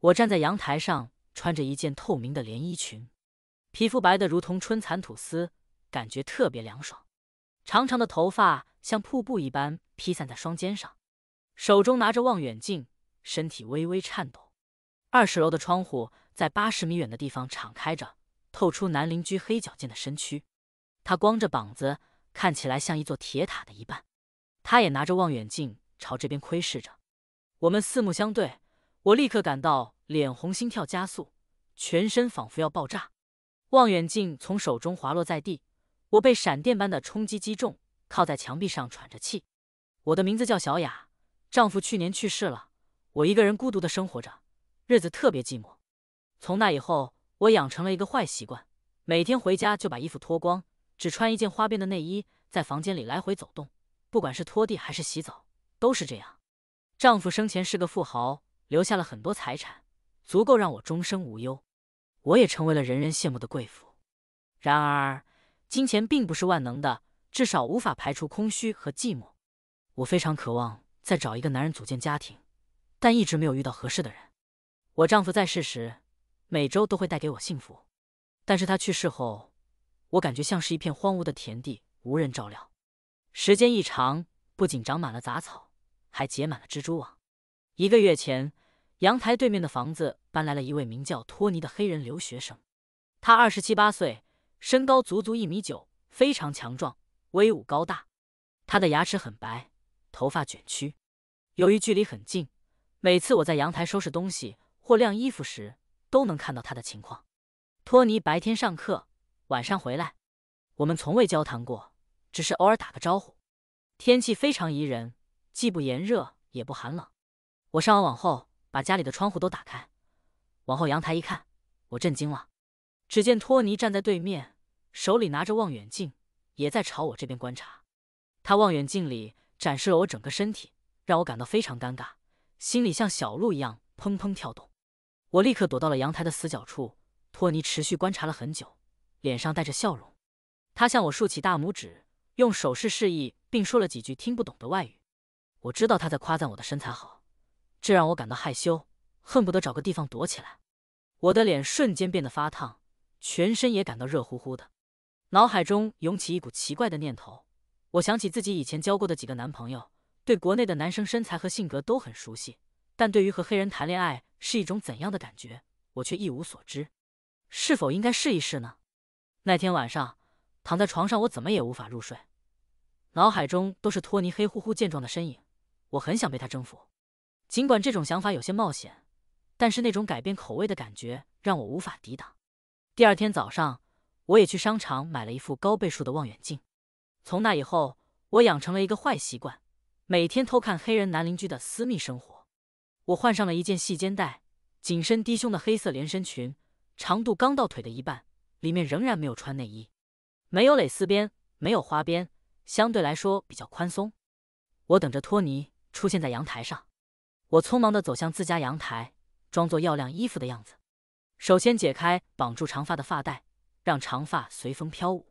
我站在阳台上，穿着一件透明的连衣裙，皮肤白得如同春蚕吐丝，感觉特别凉爽。长长的头发像瀑布一般披散在双肩上，手中拿着望远镜，身体微微颤抖。二十楼的窗户在八十米远的地方敞开着，透出男邻居黑矫健的身躯。他光着膀子，看起来像一座铁塔的一半。他也拿着望远镜朝这边窥视着，我们四目相对。我立刻感到脸红，心跳加速，全身仿佛要爆炸。望远镜从手中滑落在地，我被闪电般的冲击击中，靠在墙壁上喘着气。我的名字叫小雅，丈夫去年去世了，我一个人孤独的生活着，日子特别寂寞。从那以后，我养成了一个坏习惯，每天回家就把衣服脱光，只穿一件花边的内衣，在房间里来回走动，不管是拖地还是洗澡，都是这样。丈夫生前是个富豪。留下了很多财产，足够让我终生无忧，我也成为了人人羡慕的贵妇。然而，金钱并不是万能的，至少无法排除空虚和寂寞。我非常渴望再找一个男人组建家庭，但一直没有遇到合适的人。我丈夫在世时，每周都会带给我幸福，但是他去世后，我感觉像是一片荒芜的田地，无人照料。时间一长，不仅长满了杂草，还结满了蜘蛛网。一个月前，阳台对面的房子搬来了一位名叫托尼的黑人留学生。他二十七八岁，身高足足一米九，非常强壮，威武高大。他的牙齿很白，头发卷曲。由于距离很近，每次我在阳台收拾东西或晾衣服时，都能看到他的情况。托尼白天上课，晚上回来，我们从未交谈过，只是偶尔打个招呼。天气非常宜人，既不炎热也不寒冷。我上完网后，把家里的窗户都打开，往后阳台一看，我震惊了。只见托尼站在对面，手里拿着望远镜，也在朝我这边观察。他望远镜里展示了我整个身体，让我感到非常尴尬，心里像小鹿一样砰砰跳动。我立刻躲到了阳台的死角处。托尼持续观察了很久，脸上带着笑容。他向我竖起大拇指，用手势示意，并说了几句听不懂的外语。我知道他在夸赞我的身材好。这让我感到害羞，恨不得找个地方躲起来。我的脸瞬间变得发烫，全身也感到热乎乎的。脑海中涌起一股奇怪的念头，我想起自己以前交过的几个男朋友，对国内的男生身材和性格都很熟悉，但对于和黑人谈恋爱是一种怎样的感觉，我却一无所知。是否应该试一试呢？那天晚上躺在床上，我怎么也无法入睡，脑海中都是托尼黑乎乎健壮的身影，我很想被他征服。尽管这种想法有些冒险，但是那种改变口味的感觉让我无法抵挡。第二天早上，我也去商场买了一副高倍数的望远镜。从那以后，我养成了一个坏习惯，每天偷看黑人男邻居的私密生活。我换上了一件细肩带、紧身低胸的黑色连身裙，长度刚到腿的一半，里面仍然没有穿内衣，没有蕾丝边，没有花边，相对来说比较宽松。我等着托尼出现在阳台上。我匆忙的走向自家阳台，装作要晾衣服的样子。首先解开绑住长发的发带，让长发随风飘舞。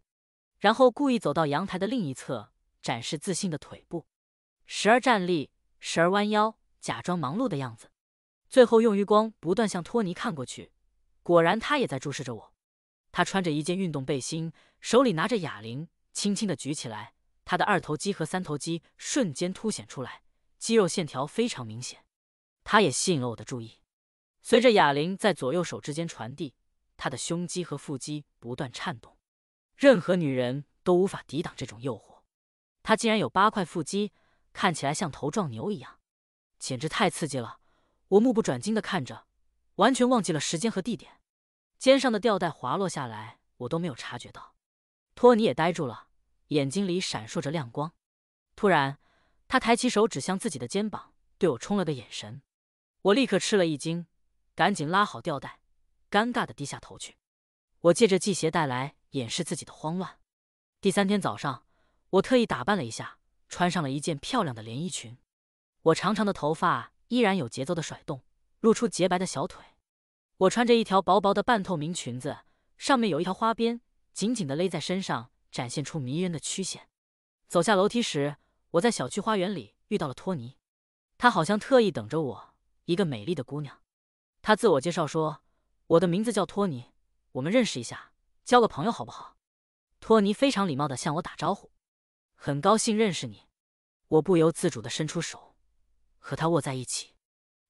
然后故意走到阳台的另一侧，展示自信的腿部，时而站立，时而弯腰，假装忙碌的样子。最后用余光不断向托尼看过去，果然他也在注视着我。他穿着一件运动背心，手里拿着哑铃，轻轻的举起来，他的二头肌和三头肌瞬间凸显出来，肌肉线条非常明显。他也吸引了我的注意，随着哑铃在左右手之间传递，他的胸肌和腹肌不断颤动，任何女人都无法抵挡这种诱惑。他竟然有八块腹肌，看起来像头撞牛一样，简直太刺激了！我目不转睛地看着，完全忘记了时间和地点。肩上的吊带滑落下来，我都没有察觉到。托尼也呆住了，眼睛里闪烁着亮光。突然，他抬起手指向自己的肩膀，对我冲了个眼神。我立刻吃了一惊，赶紧拉好吊带，尴尬的低下头去。我借着系鞋带来掩饰自己的慌乱。第三天早上，我特意打扮了一下，穿上了一件漂亮的连衣裙。我长长的头发依然有节奏的甩动，露出洁白的小腿。我穿着一条薄薄的半透明裙子，上面有一条花边，紧紧的勒在身上，展现出迷人的曲线。走下楼梯时，我在小区花园里遇到了托尼，他好像特意等着我。一个美丽的姑娘，她自我介绍说：“我的名字叫托尼，我们认识一下，交个朋友好不好？”托尼非常礼貌的向我打招呼，很高兴认识你。我不由自主的伸出手，和他握在一起。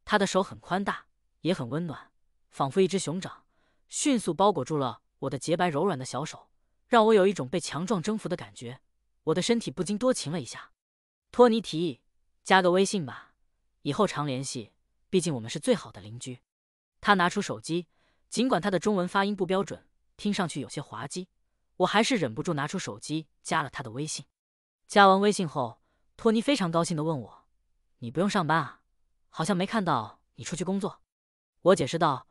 他的手很宽大，也很温暖，仿佛一只熊掌，迅速包裹住了我的洁白柔软的小手，让我有一种被强壮征服的感觉。我的身体不禁多情了一下。托尼提议：“加个微信吧，以后常联系。”毕竟我们是最好的邻居。他拿出手机，尽管他的中文发音不标准，听上去有些滑稽，我还是忍不住拿出手机加了他的微信。加完微信后，托尼非常高兴的问我：“你不用上班啊？好像没看到你出去工作。”我解释道：“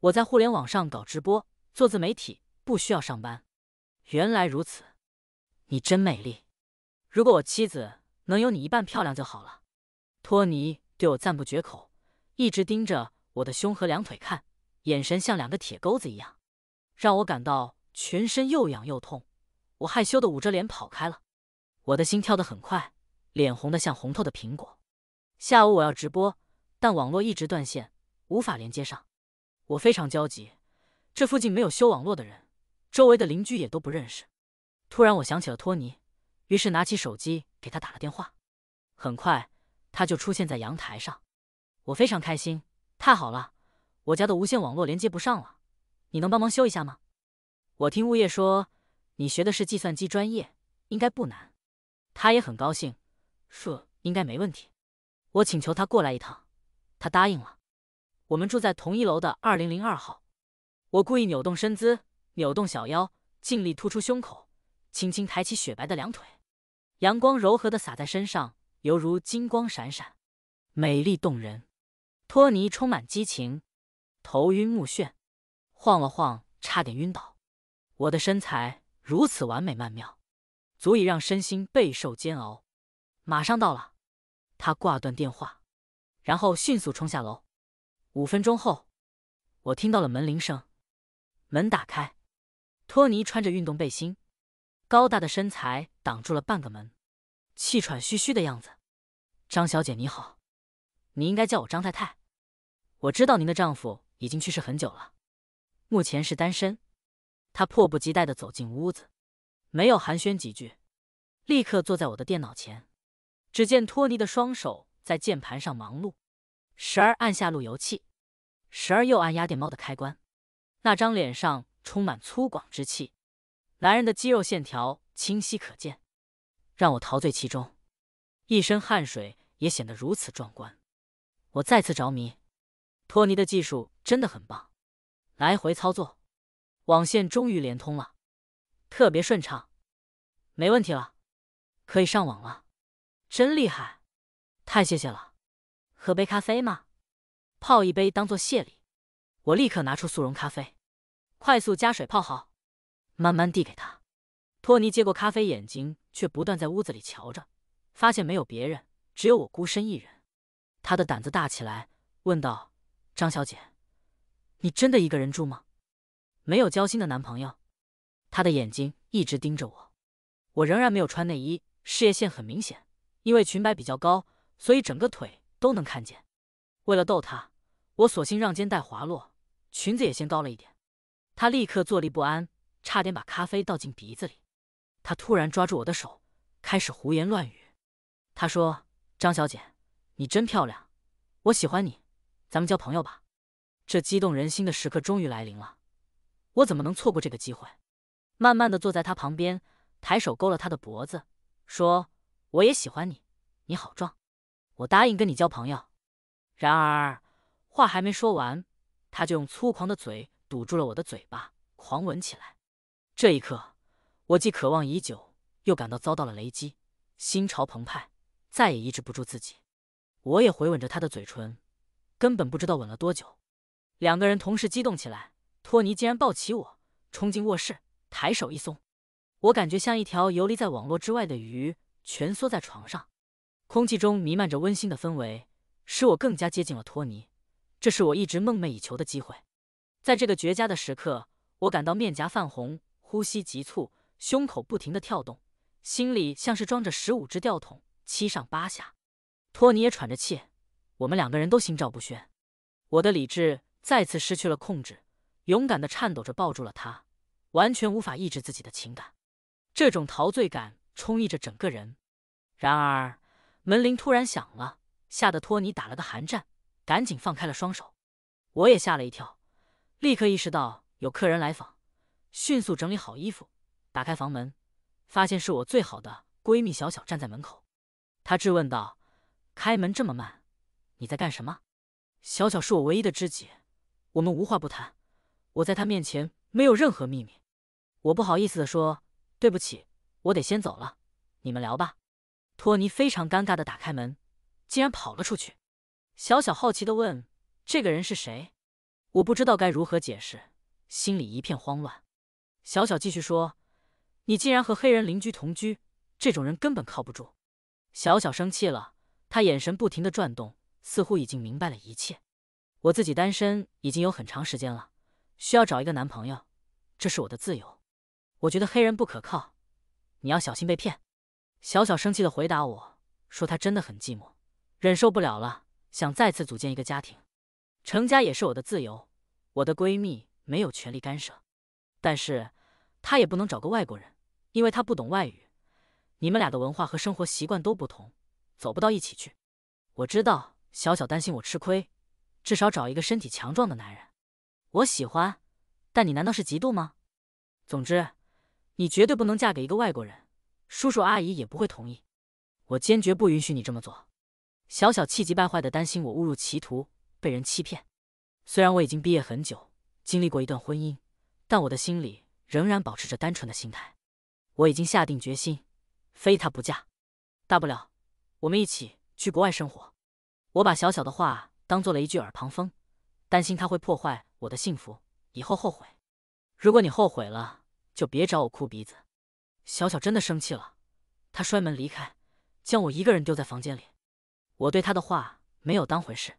我在互联网上搞直播，做自媒体，不需要上班。”原来如此，你真美丽！如果我妻子能有你一半漂亮就好了。托尼对我赞不绝口。一直盯着我的胸和两腿看，眼神像两个铁钩子一样，让我感到全身又痒又痛。我害羞的捂着脸跑开了，我的心跳得很快，脸红得像红透的苹果。下午我要直播，但网络一直断线，无法连接上，我非常焦急。这附近没有修网络的人，周围的邻居也都不认识。突然，我想起了托尼，于是拿起手机给他打了电话。很快，他就出现在阳台上。我非常开心，太好了！我家的无线网络连接不上了，你能帮忙修一下吗？我听物业说你学的是计算机专业，应该不难。他也很高兴，说应该没问题。我请求他过来一趟，他答应了。我们住在同一楼的二零零二号。我故意扭动身姿，扭动小腰，尽力突出胸口，轻轻抬起雪白的两腿。阳光柔和的洒在身上，犹如金光闪闪，美丽动人。托尼充满激情，头晕目眩，晃了晃，差点晕倒。我的身材如此完美曼妙，足以让身心备受煎熬。马上到了，他挂断电话，然后迅速冲下楼。五分钟后，我听到了门铃声，门打开，托尼穿着运动背心，高大的身材挡住了半个门，气喘吁吁的样子。张小姐你好，你应该叫我张太太。我知道您的丈夫已经去世很久了，目前是单身。他迫不及待的走进屋子，没有寒暄几句，立刻坐在我的电脑前。只见托尼的双手在键盘上忙碌，时而按下路由器，时而又按压电猫的开关。那张脸上充满粗犷之气，男人的肌肉线条清晰可见，让我陶醉其中。一身汗水也显得如此壮观，我再次着迷。托尼的技术真的很棒，来回操作，网线终于连通了，特别顺畅，没问题了，可以上网了，真厉害，太谢谢了，喝杯咖啡吗？泡一杯当做谢礼。我立刻拿出速溶咖啡，快速加水泡好，慢慢递给他。托尼接过咖啡，眼睛却不断在屋子里瞧着，发现没有别人，只有我孤身一人。他的胆子大起来，问道。张小姐，你真的一个人住吗？没有交心的男朋友？他的眼睛一直盯着我，我仍然没有穿内衣，事业线很明显，因为裙摆比较高，所以整个腿都能看见。为了逗他，我索性让肩带滑落，裙子也先高了一点。他立刻坐立不安，差点把咖啡倒进鼻子里。他突然抓住我的手，开始胡言乱语。他说：“张小姐，你真漂亮，我喜欢你。”咱们交朋友吧！这激动人心的时刻终于来临了，我怎么能错过这个机会？慢慢的坐在他旁边，抬手勾了他的脖子，说：“我也喜欢你，你好壮，我答应跟你交朋友。”然而话还没说完，他就用粗狂的嘴堵住了我的嘴巴，狂吻起来。这一刻，我既渴望已久，又感到遭到了雷击，心潮澎湃，再也抑制不住自己。我也回吻着他的嘴唇。根本不知道吻了多久，两个人同时激动起来。托尼竟然抱起我，冲进卧室，抬手一松，我感觉像一条游离在网络之外的鱼，蜷缩在床上。空气中弥漫着温馨的氛围，使我更加接近了托尼。这是我一直梦寐以求的机会。在这个绝佳的时刻，我感到面颊泛红，呼吸急促，胸口不停的跳动，心里像是装着十五只吊桶，七上八下。托尼也喘着气。我们两个人都心照不宣，我的理智再次失去了控制，勇敢的颤抖着抱住了她，完全无法抑制自己的情感。这种陶醉感充溢着整个人。然而，门铃突然响了，吓得托尼打了个寒战，赶紧放开了双手。我也吓了一跳，立刻意识到有客人来访，迅速整理好衣服，打开房门，发现是我最好的闺蜜小小站在门口。她质问道：“开门这么慢？”你在干什么？小小是我唯一的知己，我们无话不谈。我在他面前没有任何秘密。我不好意思的说：“对不起，我得先走了，你们聊吧。”托尼非常尴尬的打开门，竟然跑了出去。小小好奇的问：“这个人是谁？”我不知道该如何解释，心里一片慌乱。小小继续说：“你竟然和黑人邻居同居，这种人根本靠不住。”小小生气了，他眼神不停的转动。似乎已经明白了一切。我自己单身已经有很长时间了，需要找一个男朋友，这是我的自由。我觉得黑人不可靠，你要小心被骗。小小生气的回答我说：“她真的很寂寞，忍受不了了，想再次组建一个家庭，成家也是我的自由。我的闺蜜没有权利干涉，但是她也不能找个外国人，因为她不懂外语。你们俩的文化和生活习惯都不同，走不到一起去。”我知道。小小担心我吃亏，至少找一个身体强壮的男人。我喜欢，但你难道是嫉妒吗？总之，你绝对不能嫁给一个外国人，叔叔阿姨也不会同意。我坚决不允许你这么做。小小气急败坏的担心我误入歧途，被人欺骗。虽然我已经毕业很久，经历过一段婚姻，但我的心里仍然保持着单纯的心态。我已经下定决心，非他不嫁。大不了，我们一起去国外生活。我把小小的话当做了一句耳旁风，担心他会破坏我的幸福，以后后悔。如果你后悔了，就别找我哭鼻子。小小真的生气了，他摔门离开，将我一个人丢在房间里。我对他的话没有当回事。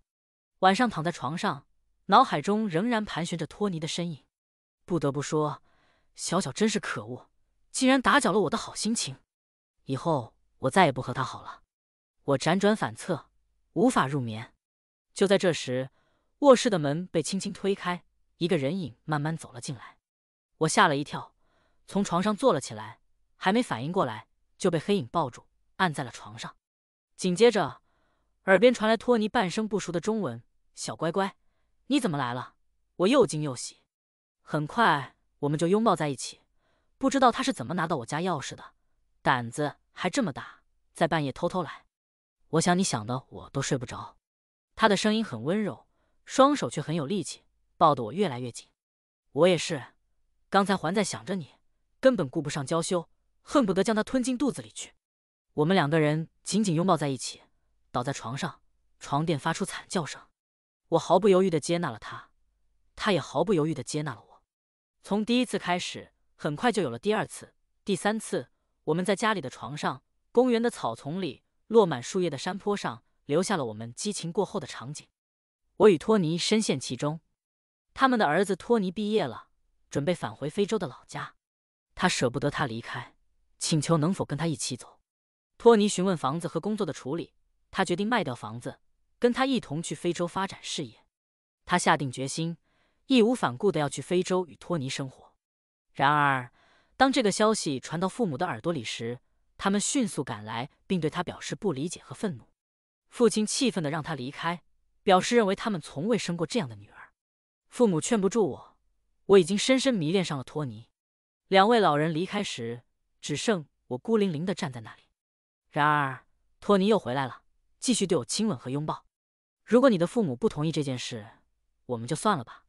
晚上躺在床上，脑海中仍然盘旋着托尼的身影。不得不说，小小真是可恶，竟然打搅了我的好心情。以后我再也不和他好了。我辗转反侧。无法入眠。就在这时，卧室的门被轻轻推开，一个人影慢慢走了进来。我吓了一跳，从床上坐了起来，还没反应过来，就被黑影抱住，按在了床上。紧接着，耳边传来托尼半生不熟的中文：“小乖乖，你怎么来了？”我又惊又喜。很快，我们就拥抱在一起。不知道他是怎么拿到我家钥匙的，胆子还这么大，在半夜偷偷来。我想你想的我都睡不着，他的声音很温柔，双手却很有力气，抱得我越来越紧。我也是，刚才还在想着你，根本顾不上娇羞，恨不得将他吞进肚子里去。我们两个人紧紧拥抱在一起，倒在床上，床垫发出惨叫声。我毫不犹豫的接纳了他，他也毫不犹豫的接纳了我。从第一次开始，很快就有了第二次、第三次。我们在家里的床上，公园的草丛里。落满树叶的山坡上，留下了我们激情过后的场景。我与托尼深陷其中。他们的儿子托尼毕业了，准备返回非洲的老家。他舍不得他离开，请求能否跟他一起走。托尼询问房子和工作的处理，他决定卖掉房子，跟他一同去非洲发展事业。他下定决心，义无反顾的要去非洲与托尼生活。然而，当这个消息传到父母的耳朵里时，他们迅速赶来，并对他表示不理解和愤怒。父亲气愤地让他离开，表示认为他们从未生过这样的女儿。父母劝不住我，我已经深深迷恋上了托尼。两位老人离开时，只剩我孤零零地站在那里。然而，托尼又回来了，继续对我亲吻和拥抱。如果你的父母不同意这件事，我们就算了吧。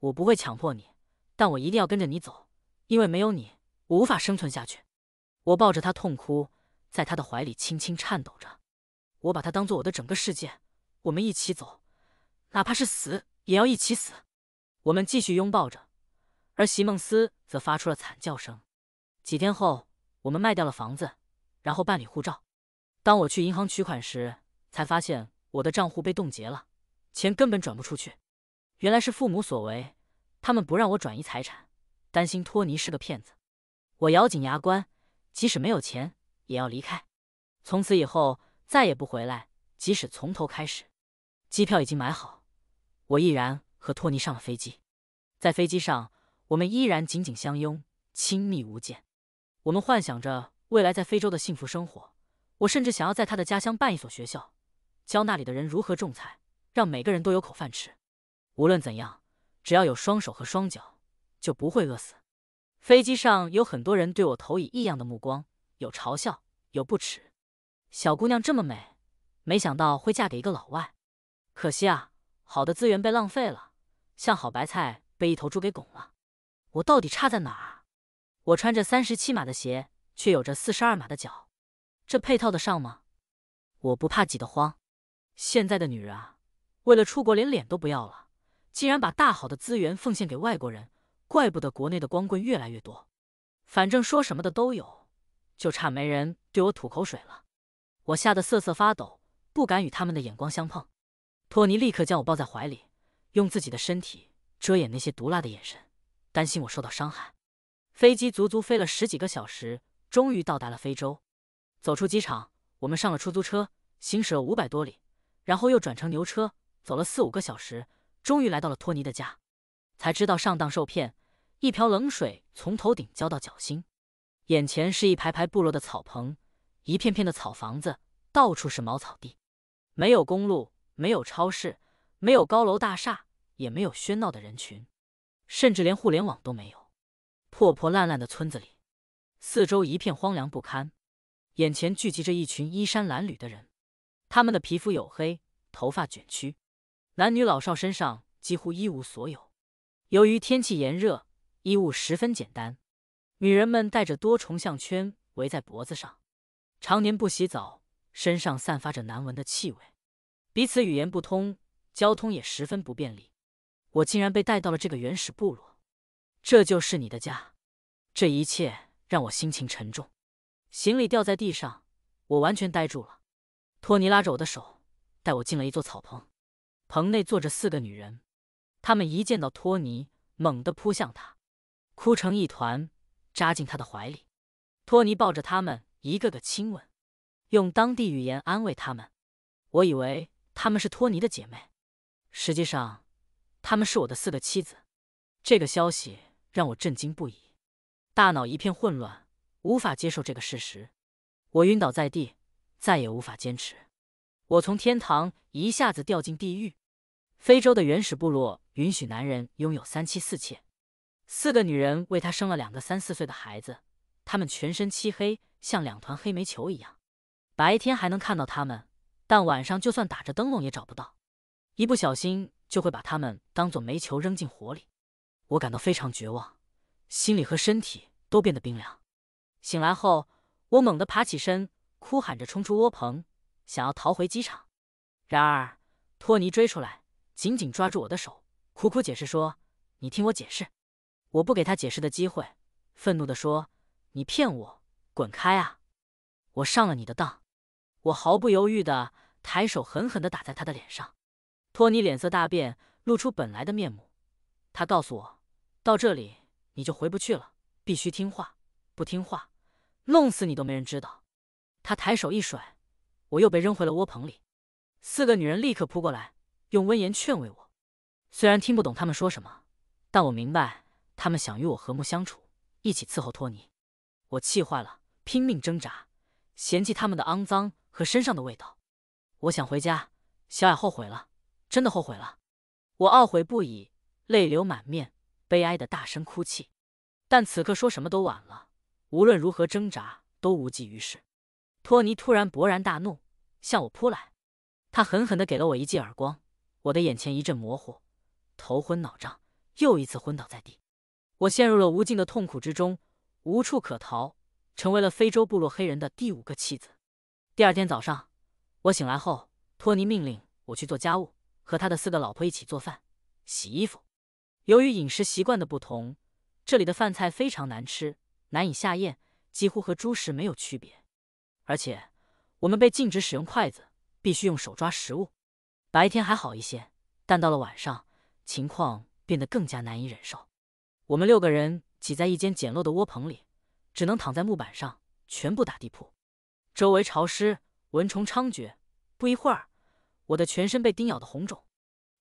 我不会强迫你，但我一定要跟着你走，因为没有你，我无法生存下去。我抱着他痛哭，在他的怀里轻轻颤抖着。我把他当做我的整个世界，我们一起走，哪怕是死也要一起死。我们继续拥抱着，而席梦思则发出了惨叫声。几天后，我们卖掉了房子，然后办理护照。当我去银行取款时，才发现我的账户被冻结了，钱根本转不出去。原来是父母所为，他们不让我转移财产，担心托尼是个骗子。我咬紧牙关。即使没有钱，也要离开。从此以后，再也不回来。即使从头开始，机票已经买好，我毅然和托尼上了飞机。在飞机上，我们依然紧紧相拥，亲密无间。我们幻想着未来在非洲的幸福生活。我甚至想要在他的家乡办一所学校，教那里的人如何种菜，让每个人都有口饭吃。无论怎样，只要有双手和双脚，就不会饿死。飞机上有很多人对我投以异样的目光，有嘲笑，有不耻。小姑娘这么美，没想到会嫁给一个老外，可惜啊，好的资源被浪费了，像好白菜被一头猪给拱了。我到底差在哪儿？我穿着三十七码的鞋，却有着四十二码的脚，这配套得上吗？我不怕挤得慌。现在的女人啊，为了出国连脸都不要了，竟然把大好的资源奉献给外国人。怪不得国内的光棍越来越多，反正说什么的都有，就差没人对我吐口水了。我吓得瑟瑟发抖，不敢与他们的眼光相碰。托尼立刻将我抱在怀里，用自己的身体遮掩那些毒辣的眼神，担心我受到伤害。飞机足足飞了十几个小时，终于到达了非洲。走出机场，我们上了出租车，行驶了五百多里，然后又转乘牛车，走了四五个小时，终于来到了托尼的家。才知道上当受骗，一瓢冷水从头顶浇到脚心。眼前是一排排部落的草棚，一片片的草房子，到处是茅草地，没有公路，没有超市，没有高楼大厦，也没有喧闹的人群，甚至连互联网都没有。破破烂烂的村子里，四周一片荒凉不堪。眼前聚集着一群衣衫褴褛的人，他们的皮肤黝黑，头发卷曲，男女老少身上几乎一无所有。由于天气炎热，衣物十分简单，女人们戴着多重项圈围在脖子上，常年不洗澡，身上散发着难闻的气味。彼此语言不通，交通也十分不便利。我竟然被带到了这个原始部落，这就是你的家？这一切让我心情沉重。行李掉在地上，我完全呆住了。托尼拉着我的手，带我进了一座草棚，棚内坐着四个女人。他们一见到托尼，猛地扑向他，哭成一团，扎进他的怀里。托尼抱着他们，一个个亲吻，用当地语言安慰他们。我以为他们是托尼的姐妹，实际上，他们是我的四个妻子。这个消息让我震惊不已，大脑一片混乱，无法接受这个事实。我晕倒在地，再也无法坚持。我从天堂一下子掉进地狱，非洲的原始部落。允许男人拥有三妻四妾，四个女人为他生了两个三四岁的孩子，他们全身漆黑，像两团黑煤球一样。白天还能看到他们，但晚上就算打着灯笼也找不到，一不小心就会把他们当作煤球扔进火里。我感到非常绝望，心里和身体都变得冰凉。醒来后，我猛地爬起身，哭喊着冲出窝棚，想要逃回机场。然而，托尼追出来，紧紧抓住我的手。苦苦解释说：“你听我解释。”我不给他解释的机会，愤怒地说：“你骗我，滚开啊！我上了你的当！”我毫不犹豫地抬手狠狠地打在他的脸上。托尼脸色大变，露出本来的面目。他告诉我：“到这里你就回不去了，必须听话，不听话，弄死你都没人知道。”他抬手一甩，我又被扔回了窝棚里。四个女人立刻扑过来，用温言劝慰我。虽然听不懂他们说什么，但我明白他们想与我和睦相处，一起伺候托尼。我气坏了，拼命挣扎，嫌弃他们的肮脏和身上的味道。我想回家，小雅后悔了，真的后悔了。我懊悔不已，泪流满面，悲哀的大声哭泣。但此刻说什么都晚了，无论如何挣扎都无济于事。托尼突然勃然大怒，向我扑来，他狠狠地给了我一记耳光，我的眼前一阵模糊。头昏脑胀，又一次昏倒在地，我陷入了无尽的痛苦之中，无处可逃，成为了非洲部落黑人的第五个妻子。第二天早上，我醒来后，托尼命令我去做家务，和他的四个老婆一起做饭、洗衣服。由于饮食习惯的不同，这里的饭菜非常难吃，难以下咽，几乎和猪食没有区别。而且，我们被禁止使用筷子，必须用手抓食物。白天还好一些，但到了晚上。情况变得更加难以忍受，我们六个人挤在一间简陋的窝棚里，只能躺在木板上，全部打地铺。周围潮湿，蚊虫猖獗。不一会儿，我的全身被叮咬的红肿。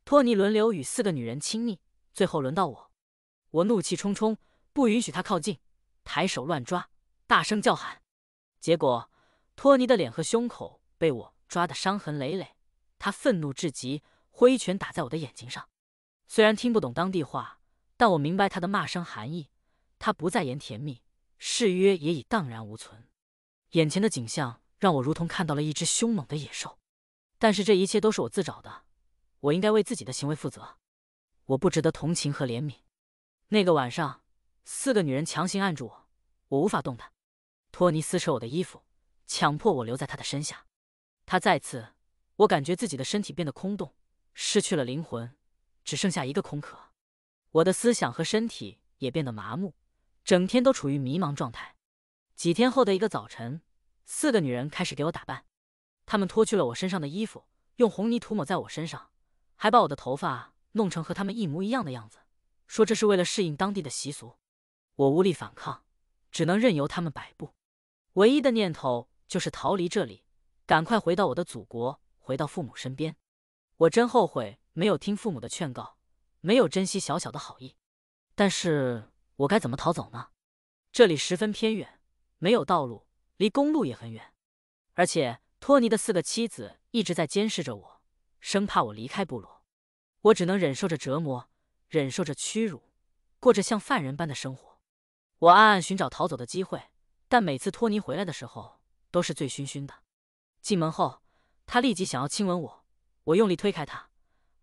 托尼轮流与四个女人亲密，最后轮到我。我怒气冲冲，不允许他靠近，抬手乱抓，大声叫喊。结果，托尼的脸和胸口被我抓得伤痕累累。他愤怒至极，挥拳打在我的眼睛上。虽然听不懂当地话，但我明白他的骂声含义。他不再言甜蜜，誓约也已荡然无存。眼前的景象让我如同看到了一只凶猛的野兽。但是这一切都是我自找的，我应该为自己的行为负责。我不值得同情和怜悯。那个晚上，四个女人强行按住我，我无法动弹。托尼撕扯我的衣服，强迫我留在他的身下。他再次，我感觉自己的身体变得空洞，失去了灵魂。只剩下一个空壳，我的思想和身体也变得麻木，整天都处于迷茫状态。几天后的一个早晨，四个女人开始给我打扮，她们脱去了我身上的衣服，用红泥涂抹在我身上，还把我的头发弄成和她们一模一样的样子，说这是为了适应当地的习俗。我无力反抗，只能任由她们摆布。唯一的念头就是逃离这里，赶快回到我的祖国，回到父母身边。我真后悔。没有听父母的劝告，没有珍惜小小的好意，但是我该怎么逃走呢？这里十分偏远，没有道路，离公路也很远，而且托尼的四个妻子一直在监视着我，生怕我离开部落。我只能忍受着折磨，忍受着屈辱，过着像犯人般的生活。我暗暗寻找逃走的机会，但每次托尼回来的时候都是醉醺醺的。进门后，他立即想要亲吻我，我用力推开他。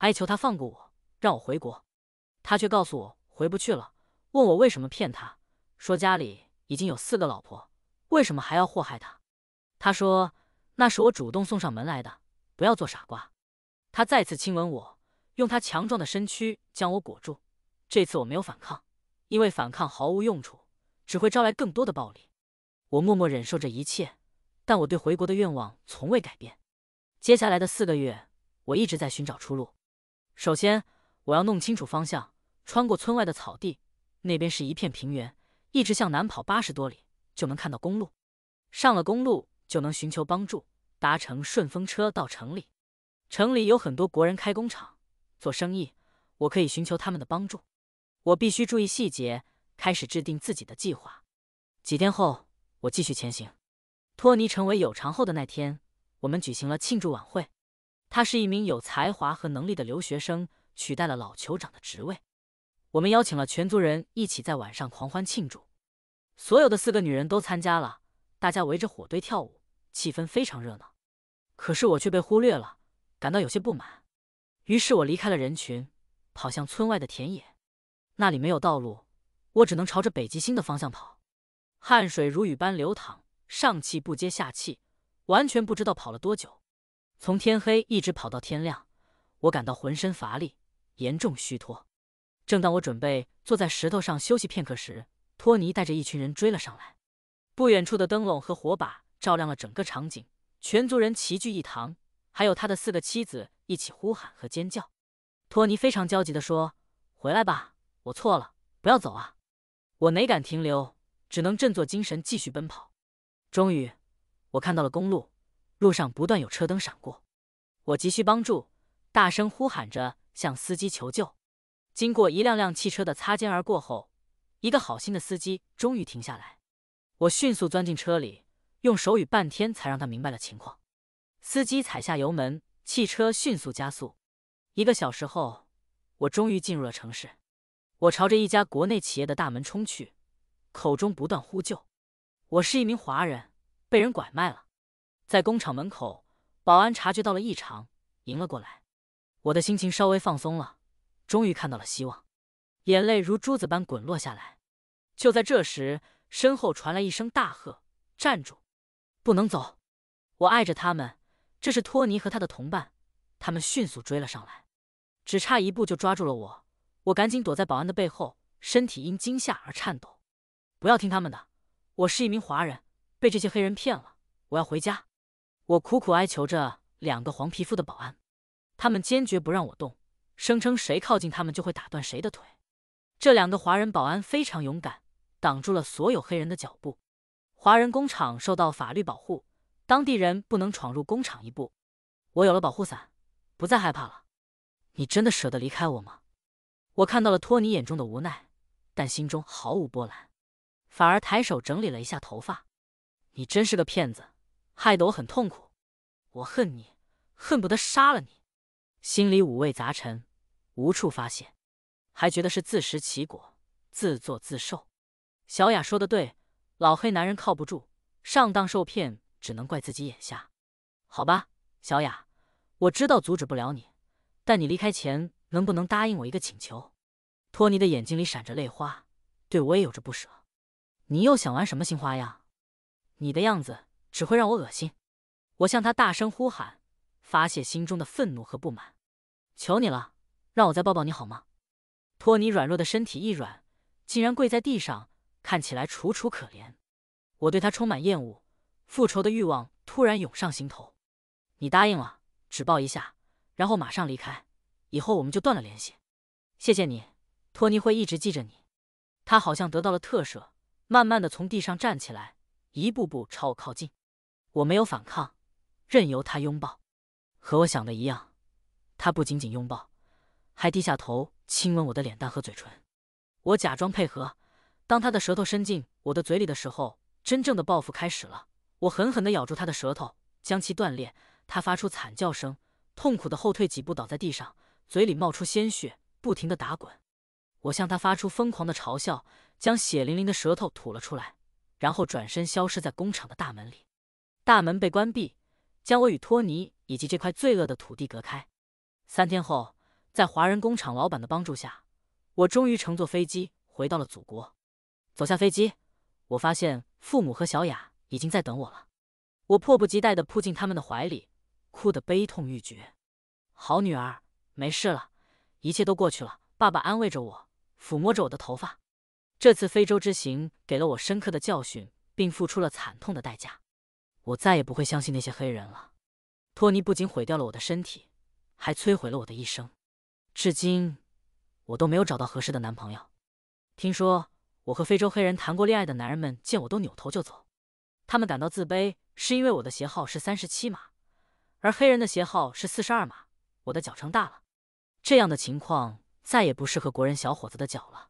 哀求他放过我，让我回国，他却告诉我回不去了。问我为什么骗他，说家里已经有四个老婆，为什么还要祸害他？他说那是我主动送上门来的，不要做傻瓜。他再次亲吻我，用他强壮的身躯将我裹住。这次我没有反抗，因为反抗毫无用处，只会招来更多的暴力。我默默忍受这一切，但我对回国的愿望从未改变。接下来的四个月，我一直在寻找出路。首先，我要弄清楚方向，穿过村外的草地，那边是一片平原，一直向南跑八十多里就能看到公路。上了公路就能寻求帮助，搭乘顺风车到城里。城里有很多国人开工厂、做生意，我可以寻求他们的帮助。我必须注意细节，开始制定自己的计划。几天后，我继续前行。托尼成为有偿后的那天，我们举行了庆祝晚会。他是一名有才华和能力的留学生，取代了老酋长的职位。我们邀请了全族人一起在晚上狂欢庆祝，所有的四个女人都参加了。大家围着火堆跳舞，气氛非常热闹。可是我却被忽略了，感到有些不满。于是我离开了人群，跑向村外的田野。那里没有道路，我只能朝着北极星的方向跑。汗水如雨般流淌，上气不接下气，完全不知道跑了多久。从天黑一直跑到天亮，我感到浑身乏力，严重虚脱。正当我准备坐在石头上休息片刻时，托尼带着一群人追了上来。不远处的灯笼和火把照亮了整个场景，全族人齐聚一堂，还有他的四个妻子一起呼喊和尖叫。托尼非常焦急地说：“回来吧，我错了，不要走啊！”我哪敢停留，只能振作精神继续奔跑。终于，我看到了公路。路上不断有车灯闪过，我急需帮助，大声呼喊着向司机求救。经过一辆辆汽车的擦肩而过后，一个好心的司机终于停下来。我迅速钻进车里，用手语半天才让他明白了情况。司机踩下油门，汽车迅速加速。一个小时后，我终于进入了城市。我朝着一家国内企业的大门冲去，口中不断呼救：“我是一名华人，被人拐卖了。”在工厂门口，保安察觉到了异常，迎了过来。我的心情稍微放松了，终于看到了希望，眼泪如珠子般滚落下来。就在这时，身后传来一声大喝：“站住！不能走！”我碍着他们，这是托尼和他的同伴，他们迅速追了上来，只差一步就抓住了我。我赶紧躲在保安的背后，身体因惊吓而颤抖。不要听他们的，我是一名华人，被这些黑人骗了，我要回家。我苦苦哀求着两个黄皮肤的保安，他们坚决不让我动，声称谁靠近他们就会打断谁的腿。这两个华人保安非常勇敢，挡住了所有黑人的脚步。华人工厂受到法律保护，当地人不能闯入工厂一步。我有了保护伞，不再害怕了。你真的舍得离开我吗？我看到了托尼眼中的无奈，但心中毫无波澜，反而抬手整理了一下头发。你真是个骗子。害得我很痛苦，我恨你，恨不得杀了你，心里五味杂陈，无处发泄，还觉得是自食其果，自作自受。小雅说的对，老黑男人靠不住，上当受骗只能怪自己眼瞎。好吧，小雅，我知道阻止不了你，但你离开前能不能答应我一个请求？托尼的眼睛里闪着泪花，对我也有着不舍。你又想玩什么新花样？你的样子。只会让我恶心，我向他大声呼喊，发泄心中的愤怒和不满。求你了，让我再抱抱你好吗？托尼软弱的身体一软，竟然跪在地上，看起来楚楚可怜。我对他充满厌恶，复仇的欲望突然涌上心头。你答应了，只抱一下，然后马上离开，以后我们就断了联系。谢谢你，托尼会一直记着你。他好像得到了特赦，慢慢的从地上站起来，一步步朝我靠近。我没有反抗，任由他拥抱。和我想的一样，他不仅仅拥抱，还低下头亲吻我的脸蛋和嘴唇。我假装配合。当他的舌头伸进我的嘴里的时候，真正的报复开始了。我狠狠的咬住他的舌头，将其断裂。他发出惨叫声，痛苦的后退几步，倒在地上，嘴里冒出鲜血，不停的打滚。我向他发出疯狂的嘲笑，将血淋淋的舌头吐了出来，然后转身消失在工厂的大门里。大门被关闭，将我与托尼以及这块罪恶的土地隔开。三天后，在华人工厂老板的帮助下，我终于乘坐飞机回到了祖国。走下飞机，我发现父母和小雅已经在等我了。我迫不及待地扑进他们的怀里，哭得悲痛欲绝。好女儿，没事了，一切都过去了。爸爸安慰着我，抚摸着我的头发。这次非洲之行给了我深刻的教训，并付出了惨痛的代价。我再也不会相信那些黑人了。托尼不仅毁掉了我的身体，还摧毁了我的一生。至今，我都没有找到合适的男朋友。听说我和非洲黑人谈过恋爱的男人们见我都扭头就走。他们感到自卑，是因为我的鞋号是三十七码，而黑人的鞋号是四十二码。我的脚撑大了，这样的情况再也不适合国人小伙子的脚了。